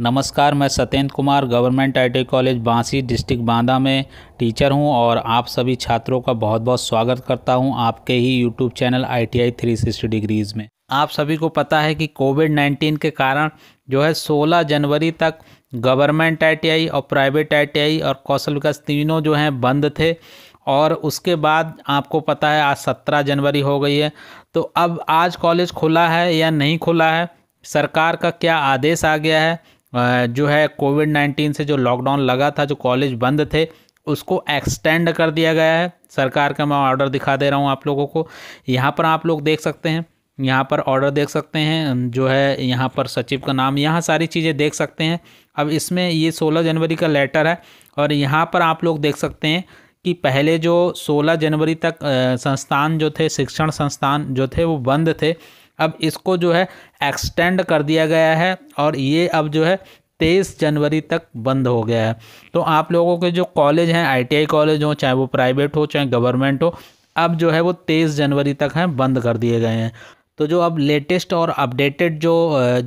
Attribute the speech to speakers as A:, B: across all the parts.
A: नमस्कार मैं Satyendra Kumar government I college Bansi district Banda में टीचर हूं और आप सभी छात्रों का बहुत बहुत स्वागत करता हूं आपके ही YouTube channel I T I three sixty degrees में आप सभी को पता है कि कोविड नाइन्टीन के कारण जो है 16 जनवरी तक गवर्नमेंट आई और प्राइवेट आई और कौशल विकास तीनों जो हैं बंद थे और उसके बाद आपको पता है आज सत्रह जनवरी हो गई है तो अब आज कॉलेज खुला है या नहीं खुला है सरकार का क्या आदेश आ गया है जो है कोविड नाइन्टीन से जो लॉकडाउन लगा था जो कॉलेज बंद थे उसको एक्सटेंड कर दिया गया है सरकार का मैं ऑर्डर दिखा दे रहा हूँ आप लोगों को यहाँ पर आप लोग देख सकते हैं यहाँ पर ऑर्डर देख सकते हैं जो है यहाँ पर सचिव का नाम यहाँ सारी चीज़ें देख सकते हैं अब इसमें ये 16 जनवरी का लेटर है और यहाँ पर आप लोग देख सकते हैं कि पहले जो 16 जनवरी तक संस्थान जो थे शिक्षण संस्थान जो थे वो बंद थे अब इसको जो है एक्सटेंड कर दिया गया है और ये अब जो है तेईस जनवरी तक बंद हो गया है तो आप लोगों के जो कॉलेज हैं आईटीआई कॉलेज हो चाहे वो प्राइवेट हो चाहे गवर्नमेंट हो अब जो है वो तेईस जनवरी तक हैं बंद कर दिए गए हैं तो जो अब लेटेस्ट और अपडेटेड जो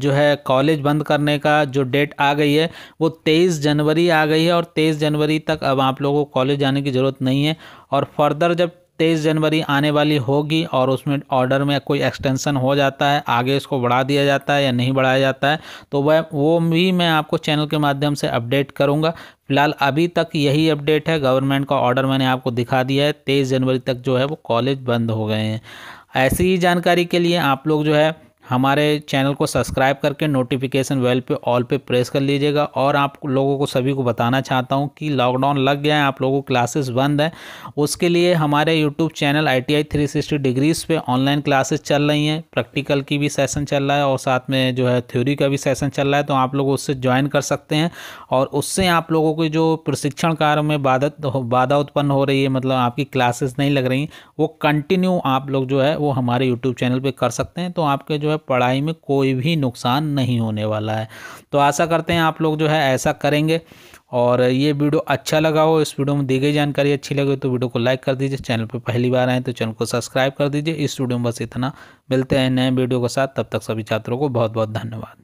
A: जो है कॉलेज बंद करने का जो डेट आ गई है वो तेईस जनवरी आ गई है और तेईस जनवरी तक अब आप लोगों को कॉलेज जाने की ज़रूरत नहीं है और फर्दर जब तेईस जनवरी आने वाली होगी और उसमें ऑर्डर में कोई एक्सटेंसन हो जाता है आगे इसको बढ़ा दिया जाता है या नहीं बढ़ाया जाता है तो वह वो भी मैं आपको चैनल के माध्यम से अपडेट करूँगा फिलहाल अभी तक यही अपडेट है गवर्नमेंट का ऑर्डर मैंने आपको दिखा दिया है तेईस जनवरी तक जो है वो कॉलेज बंद हो गए हैं ऐसी ही जानकारी के लिए आप लोग जो है हमारे चैनल को सब्सक्राइब करके नोटिफिकेशन बेल पे ऑल पे प्रेस कर लीजिएगा और आप लोगों को सभी को बताना चाहता हूँ कि लॉकडाउन लग गया है आप लोगों को क्लासेस बंद है उसके लिए हमारे YouTube channel I T I three sixty degrees पर ऑनलाइन क्लासेस चल रही हैं प्रैक्टिकल की भी सेशन चल रहा है और साथ में जो है थ्योरी का भी सेशन चल रहा है तो आप लोग उससे ज्वाइन कर सकते हैं और उससे आप लोगों के जो प्रशिक्षण कार्य में बाधा बाधा उत्पन्न हो रही है मतलब आपकी क्लासेस नहीं लग रही वो कंटिन्यू आप लोग जो है वो हमारे यूट्यूब चैनल पर कर सकते हैं तो आपके जो है पढ़ाई में कोई भी नुकसान नहीं होने वाला है तो आशा करते हैं आप लोग जो है ऐसा करेंगे और ये वीडियो अच्छा लगा हो इस वीडियो में दी गई जानकारी अच्छी लगे तो वीडियो को लाइक कर दीजिए चैनल पर पहली बार आए तो चैनल को सब्सक्राइब कर दीजिए इस वीडियो में बस इतना मिलते हैं नए वीडियो के साथ तब तक सभी छात्रों को बहुत बहुत धन्यवाद